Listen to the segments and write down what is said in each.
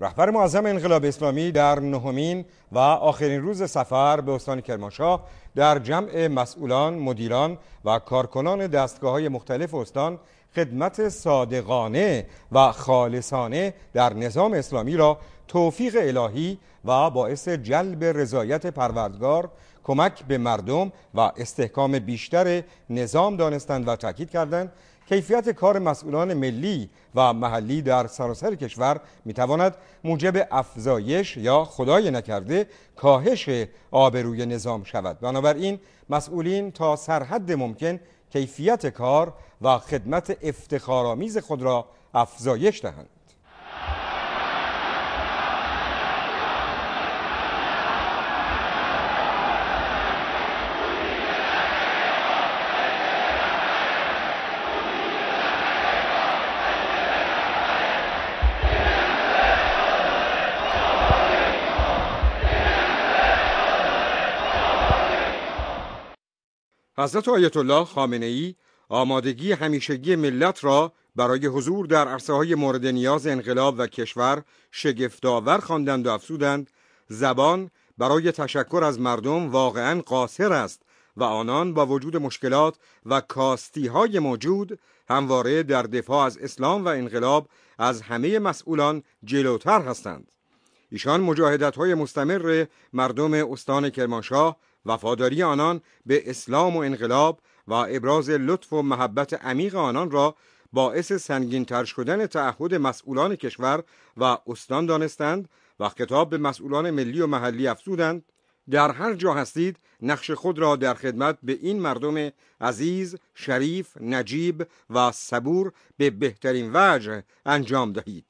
رهبر معظم انقلاب اسلامی در نهمین و آخرین روز سفر به استان کرمانشاه در جمع مسئولان، مدیران و کارکنان دستگاه های مختلف استان خدمت صادقانه و خالصانه در نظام اسلامی را توفیق الهی و باعث جلب رضایت پروردگار کمک به مردم و استحکام بیشتر نظام دانستند و تاکید کردند کیفیت کار مسئولان ملی و محلی در سراسر کشور میتواند موجب افزایش یا خدای نکرده کاهش آبروی نظام شود بنابراین مسئولین تا سرحد ممکن کیفیت کار و خدمت افتخارآمیز خود را افزایش دهند حضرت آیت الله خامنه ای آمادگی همیشگی ملت را برای حضور در عرصه های مورد نیاز انقلاب و کشور شگفتآور خواندند و افزودند زبان برای تشکر از مردم واقعا قاصر است و آنان با وجود مشکلات و کاستی های موجود همواره در دفاع از اسلام و انقلاب از همه مسئولان جلوتر هستند ایشان مجاهدت های مستمر مردم استان کرمانشاه وفاداری آنان به اسلام و انقلاب و ابراز لطف و محبت عمیق آنان را باعث سنگینتر شدن تعهد مسئولان کشور و استان دانستند و خطاب به مسئولان ملی و محلی افزودند در هر جا هستید نقش خود را در خدمت به این مردم عزیز، شریف، نجیب و صبور به بهترین وجه انجام دهید.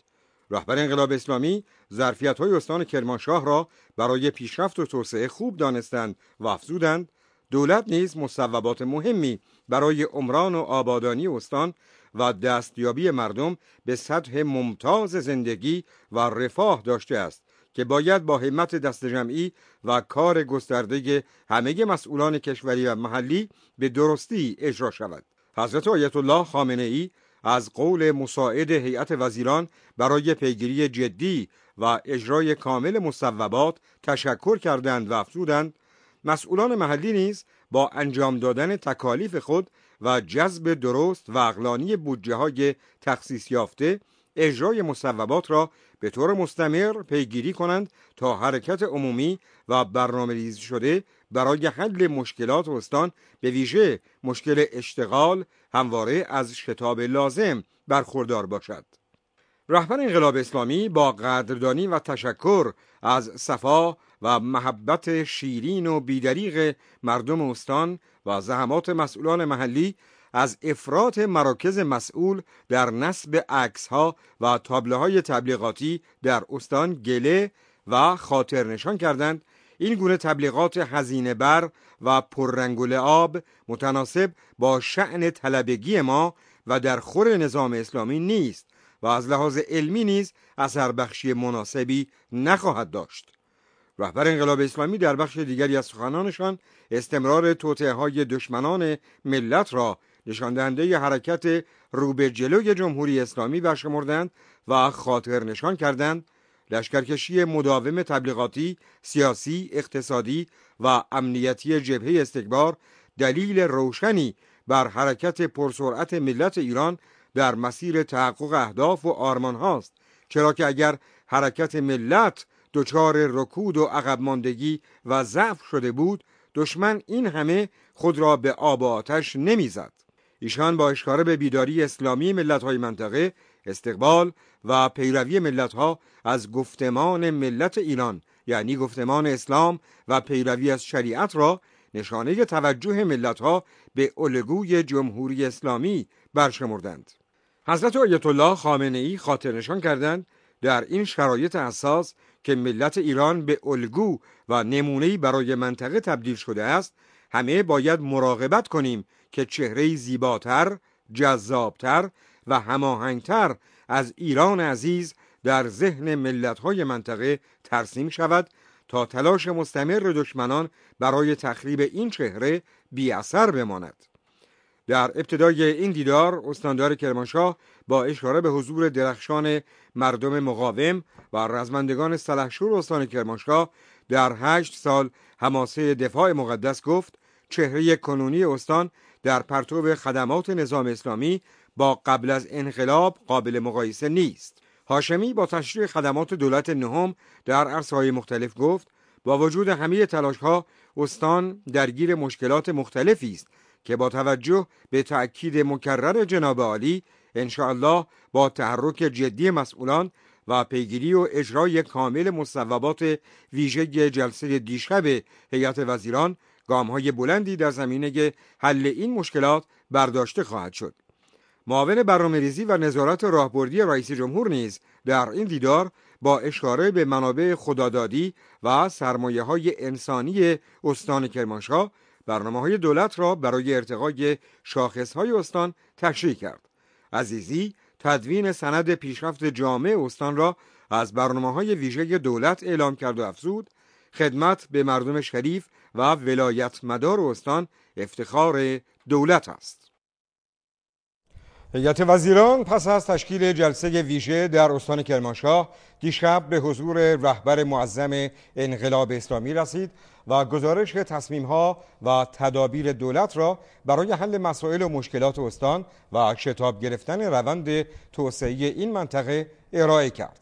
رهبر انقلاب اسلامی ظرفیت های استان کرمانشاه را برای پیشرفت و توسعه خوب دانستند و افزودند دولت نیز مصوبات مهمی برای عمران و آبادانی استان و دستیابی مردم به سطح ممتاز زندگی و رفاه داشته است که باید با همت دست جمعی و کار گسترده همه مسئولان کشوری و محلی به درستی اجرا شود. حضرت آیت الله خامنه ای از قول مساعد هیئت وزیران برای پیگیری جدی و اجرای کامل مصوبات تشکر کردند و افزودند مسئولان محلی نیز با انجام دادن تکالیف خود و جذب درست و اقلانی بودجه های تخصیص یافته اجرای مصوبات را به طور مستمر پیگیری کنند تا حرکت عمومی و برنامه شده برای حل مشکلات استان به ویژه مشکل اشتغال همواره از شتاب لازم برخوردار باشد رهبر انقلاب اسلامی با قدردانی و تشکر از صفا و محبت شیرین و بیدریغ مردم استان و زحمات مسئولان محلی از افراد مراکز مسئول در نصب عکسها و تابلوهای تبلیغاتی در استان گله و خاطر نشان کردند این گونه تبلیغات هزینه بر و پررنگل آب متناسب با شعن طلبگی ما و در خور نظام اسلامی نیست و از لحاظ علمی نیز اثر بخشی مناسبی نخواهد داشت. رهبر انقلاب اسلامی در بخش دیگری از سخنانشان استمرار توطعه های دشمنان ملت را نشان دهنده حرکت روبه جلوی جمهوری اسلامی برشمردند و خاطر نشان کردند لشکرکشی مداوم تبلیغاتی، سیاسی، اقتصادی و امنیتی جبهه استکبار دلیل روشنی بر حرکت پرسرعت ملت ایران در مسیر تحقق اهداف و آرمان هاست چرا که اگر حرکت ملت دچار رکود و ماندگی و ضعف شده بود دشمن این همه خود را به آب و آتش نمیزد ایشان با اشاره به بیداری اسلامی ملت های منطقه استقبال و پیروی ها از گفتمان ملت ایران یعنی گفتمان اسلام و پیروی از شریعت را نشانه توجه ها به الگوی جمهوری اسلامی برشمردند حضرت آیت الله خامنه ای خاطر نشان کردند در این شرایط اساس که ملت ایران به الگو و نمونه برای منطقه تبدیل شده است همه باید مراقبت کنیم که چهره زیباتر جذابتر و هماهنگتر از ایران عزیز در ذهن ملتهای منطقه ترسیم شود تا تلاش مستمر دشمنان برای تخریب این چهره بی اثر بماند در ابتدای این دیدار استاندار کرمانشاه با اشاره به حضور درخشان مردم مقاوم و رزمندگان سلحشور استان کرمانشاه در هشت سال هماسه دفاع مقدس گفت چهره کنونی استان در پرتو خدمات نظام اسلامی با قبل از انقلاب قابل مقایسه نیست هاشمی با تشریح خدمات دولت نهم در عرصه‌های مختلف گفت با وجود همه تلاشها استان درگیر مشکلات مختلفی است که با توجه به تأکید مکرر جناب عالی الله با تحرک جدی مسئولان و پیگیری و اجرای کامل مصوبات ویژه جلسه دیشب هیئت وزیران گام های بلندی در زمینه حل این مشکلات برداشته خواهد شد. معاون برنامه‌ریزی و نظارت راهبردی رئیس جمهور نیز در این دیدار با اشاره به منابع خدادادی و سرمایه های انسانی استان کرمانشاه برنامه های دولت را برای ارتقای شاخص های استان تشریح کرد. عزیزی تدوین سند پیشرفت جامع استان را از برنامه های ویژه دولت اعلام کرد و افزود خدمت به مردم شریف و ولایت مدار استان افتخار دولت است. هیئت وزیران پس از تشکیل جلسه ویژه در استان کرمانشاه دیشب به حضور رهبر معظم انقلاب اسلامی رسید و گزارش ها و تدابیر دولت را برای حل مسائل و مشکلات استان و شتاب گرفتن روند توسعه این منطقه ارائه کرد.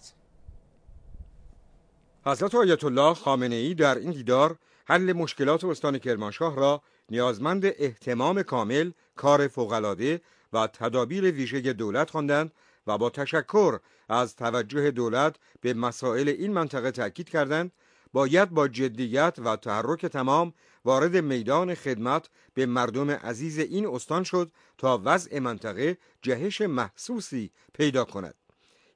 حضرت آیت الله خامنه ای در این دیدار حل مشکلات استان کرمانشاه را نیازمند احتمام کامل کار فوقالعاده و تدابیر ویژه دولت خواندند و با تشکر از توجه دولت به مسائل این منطقه تاکید کردند باید با جدیت و تحرک تمام وارد میدان خدمت به مردم عزیز این استان شد تا وضع منطقه جهش محسوسی پیدا کند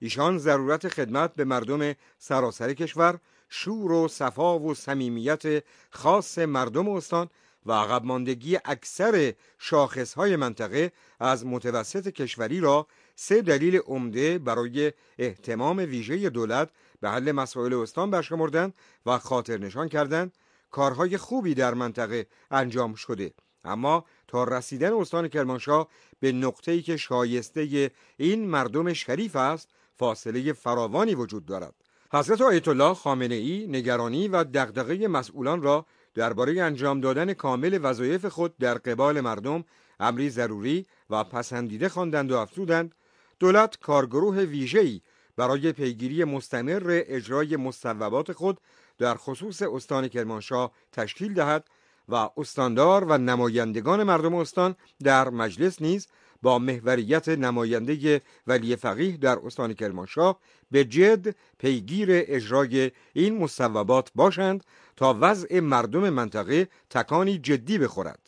ایشان ضرورت خدمت به مردم سراسر کشور شور و صفا و صمیمیت خاص مردم استان و عقب ماندگی اکثر شاخصهای منطقه از متوسط کشوری را سه دلیل عمده برای احتمام ویژه دولت به حل مسائل استان برشمردند و خاطر نشان کردند کارهای خوبی در منطقه انجام شده اما تا رسیدن استان کرمانشاه به نقطه‌ای که شایسته این مردم شریف است فاصله فراوانی وجود دارد حضرت آیت الله خامنه ای نگرانی و دغدغه مسئولان را درباره انجام دادن کامل وظایف خود در قبال مردم امری ضروری و پسندیده خواندند و افزودند دولت کارگروه ویژه‌ای برای پیگیری مستمر اجرای مصوبات خود در خصوص استان کرمانشاه تشکیل دهد و استاندار و نمایندگان مردم استان در مجلس نیز با محوریت نماینده ولی فقیه در استان کرمانشاه به جد پیگیر اجرای این مصوبات باشند تا وضع مردم منطقه تکانی جدی بخورد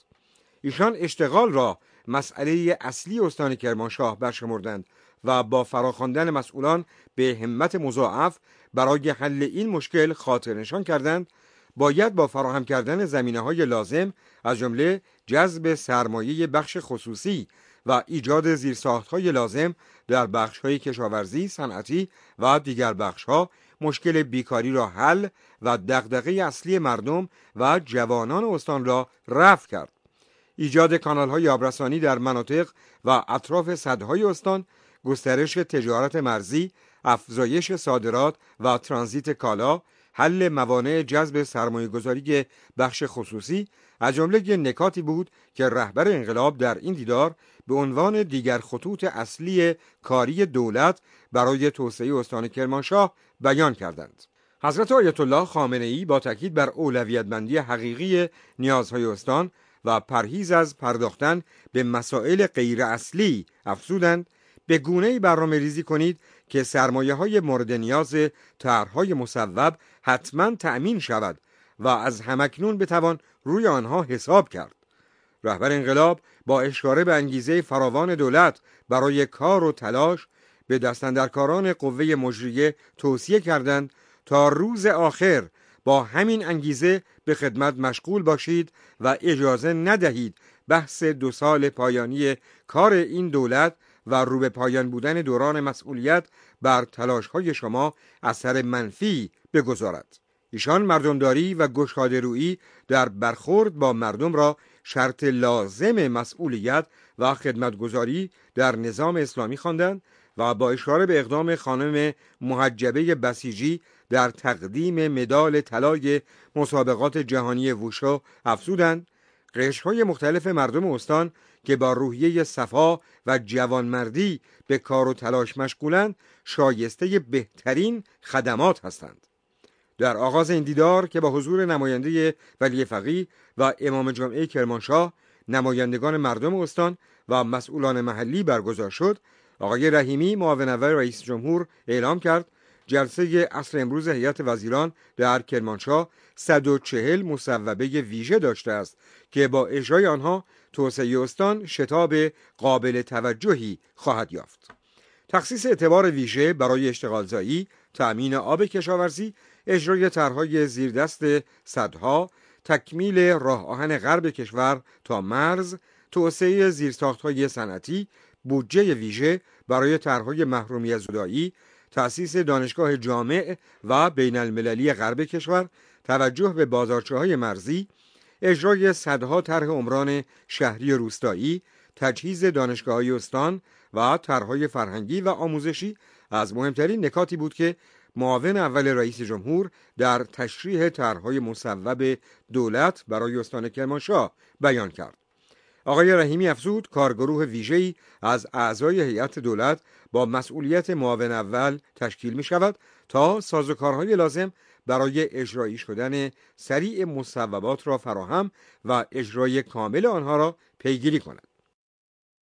ایشان اشتغال را مسئله اصلی استان کرمانشاه برشمردند و با فراخواندن مسئولان به همت مضاعف برای حل این مشکل خاطرنشان کردند باید با فراهم کردن زمینه های لازم از جمله جذب سرمایه بخش خصوصی و ایجاد های لازم در های کشاورزی، صنعتی و دیگر بخشها مشکل بیکاری را حل و دغدغه اصلی مردم و جوانان استان را رفع کرد. ایجاد کانال های آبرسانی در مناطق و اطراف صدهای استان، گسترش تجارت مرزی، افزایش صادرات و ترانزیت کالا، حل موانع جذب سرمایه گذاری بخش خصوصی از جمله نکاتی بود که رهبر انقلاب در این دیدار به عنوان دیگر خطوط اصلی کاری دولت برای توسعه استان کرمانشاه بیان کردند. حضرت آیت الله خامنه ای با تاکید بر بندی حقیقی نیازهای استان و پرهیز از پرداختن به مسائل غیر اصلی افزودند به گونه ای برنامه ریزی کنید که سرمایه های مورد نیاز طرحهای مصوب حتما تأمین شود و از همکنون بتوان روی آنها حساب کرد. رهبر انقلاب با اشاره به انگیزه فراوان دولت برای کار و تلاش به دستندرکاران قوه مجریه توصیه کردند تا روز آخر با همین انگیزه به خدمت مشغول باشید و اجازه ندهید بحث دو سال پایانی کار این دولت و رو به پایان بودن دوران مسئولیت بر تلاش های شما اثر منفی بگذارد ایشان مردمداری و رویی در برخورد با مردم را شرط لازم مسئولیت و خدمتگذاری در نظام اسلامی خواندند و با اشاره به اقدام خانم محجبه بسیجی در تقدیم مدال طلای مسابقات جهانی ووشو افزودند قشرهای مختلف مردم استان که با روحیه صفا و جوانمردی به کار و تلاش مشغولند شایسته بهترین خدمات هستند در آغاز این دیدار که با حضور نماینده ولی فقی و امام جمعه کرمانشاه نمایندگان مردم استان و مسئولان محلی برگزار شد آقای رحیمی معاون اول رئیس جمهور اعلام کرد جلسه اصر امروز هیئت وزیران در کرمانشاه 140 مصوبه ویژه داشته است که با اجرای آنها توسعه استان شتاب قابل توجهی خواهد یافت. تخصیص اعتبار ویژه برای اشتغالزایی، تأمین آب کشاورزی، اجرای طرحهای زیردست صدها، تکمیل راه آهن غرب کشور تا مرز، توسعه زیرساختهای صنعتی، بودجه ویژه برای طرحهای محرومی زدایی، تأسیس دانشگاه جامع و بین المللی غرب کشور توجه به بازارچه های مرزی اجرای صدها طرح عمران شهری روستایی تجهیز دانشگاه های استان و طرحهای فرهنگی و آموزشی از مهمترین نکاتی بود که معاون اول رئیس جمهور در تشریح طرحهای مصوب دولت برای استان کرمانشاه بیان کرد آقای رحیمی افزود کارگروه ویژه‌ای از اعضای هیئت دولت با مسئولیت معاون اول تشکیل می شود تا سازوکارهای لازم برای اجرایی شدن سریع مصوبات را فراهم و اجرای کامل آنها را پیگیری کند.